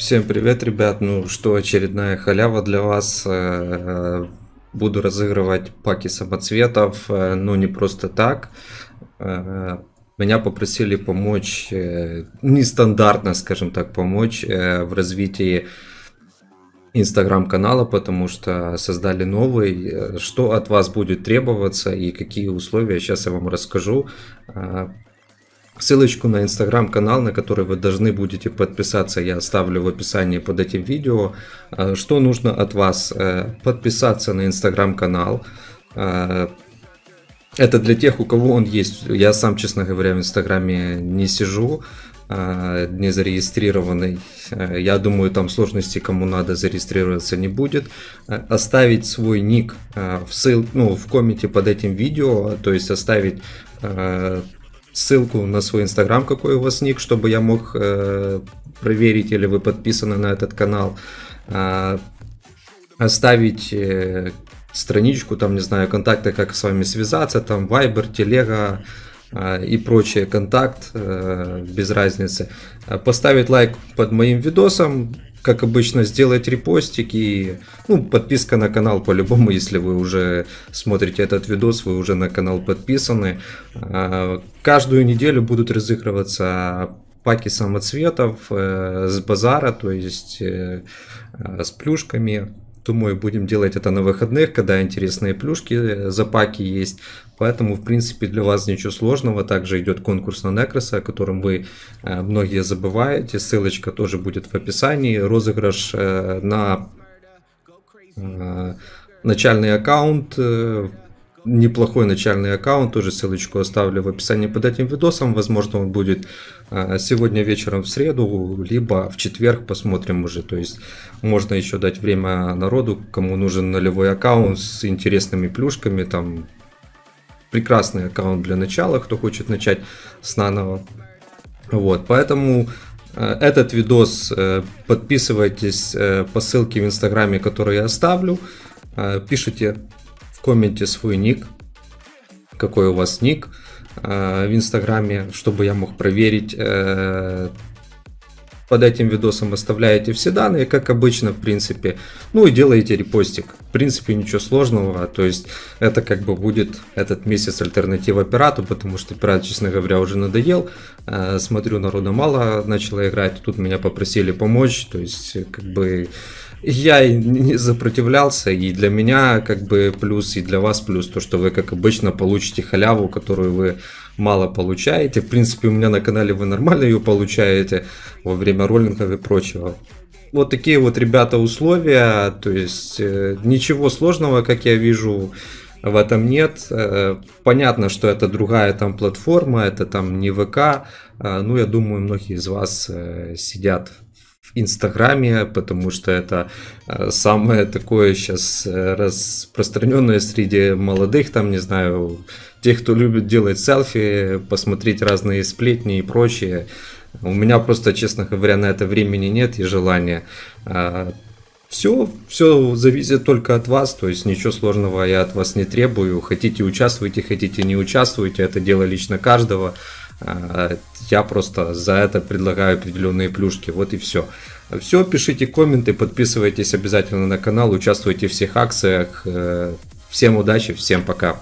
Всем привет, ребят. Ну что, очередная халява для вас. Э, буду разыгрывать паки самоцветов, э, но не просто так. Э, меня попросили помочь, нестандартно, скажем так, помочь в развитии инстаграм-канала, потому что создали новый. Что от вас будет требоваться и какие условия, сейчас я вам расскажу. Ссылочку на инстаграм-канал, на который вы должны будете подписаться, я оставлю в описании под этим видео. А, что нужно от вас? Э, подписаться на инстаграм-канал. Э, это для тех, у кого он есть. Я сам, честно говоря, в инстаграме не сижу, э, не зарегистрированный. Я думаю, там сложности, кому надо зарегистрироваться, не будет. Оставить свой ник в ссыл, ну, в комменте под этим видео, то есть оставить ссылку на свой инстаграм, какой у вас ник, чтобы я мог э, проверить, или вы подписаны на этот канал. Э, оставить э, страничку, там, не знаю, контакты, как с вами связаться, там, Вайбер, Телега э, и прочие контакт, э, без разницы. Э, поставить лайк под моим видосом, как обычно, сделать репостик и ну, подписка на канал по-любому, если вы уже смотрите этот видос, вы уже на канал подписаны. А, каждую неделю будут разыгрываться паки самоцветов э, с базара, то есть э, а, с плюшками. Думаю, будем делать это на выходных, когда интересные плюшки, э, запаки есть. Поэтому, в принципе, для вас ничего сложного. Также идет конкурс на Некроса, о котором вы э, многие забываете. Ссылочка тоже будет в описании. Розыгрыш э, на начальный аккаунт в неплохой начальный аккаунт, тоже ссылочку оставлю в описании под этим видосом. Возможно, он будет а, сегодня вечером в среду, либо в четверг посмотрим уже. То есть можно еще дать время народу, кому нужен нулевой аккаунт с интересными плюшками. Там прекрасный аккаунт для начала, кто хочет начать с наново. Вот, поэтому а, этот видос э, подписывайтесь э, по ссылке в инстаграме, которую я оставлю. Э, пишите комменте свой ник, какой у вас ник э, в Инстаграме, чтобы я мог проверить э, под этим видосом оставляете все данные, как обычно, в принципе. Ну и делаете репостик. В принципе, ничего сложного. То есть, это как бы будет этот месяц альтернатива пирату, потому что пират, честно говоря, уже надоел. Э, смотрю, народа мало начала играть. Тут меня попросили помочь. То есть, как бы я и не сопротивлялся, и для меня как бы плюс, и для вас плюс, то, что вы, как обычно, получите халяву, которую вы мало получаете. В принципе, у меня на канале вы нормально ее получаете во время роллингов и прочего. Вот такие вот, ребята, условия. То есть э, ничего сложного, как я вижу, в этом нет. Э, понятно, что это другая там платформа, это там не ВК. Э, ну, я думаю, многие из вас сидят Инстаграме, потому что это э, самое такое сейчас э, распространенное среди молодых, там, не знаю, тех, кто любит делать селфи, посмотреть разные сплетни и прочее. У меня просто, честно говоря, на это времени нет и желания. Все, а, все зависит только от вас, то есть ничего сложного я от вас не требую. Хотите участвуйте, хотите не участвуйте, это дело лично каждого. А, я просто за это предлагаю определенные плюшки. Вот и все. Все, пишите комменты, подписывайтесь обязательно на канал, участвуйте в всех акциях. Э, всем удачи, всем пока.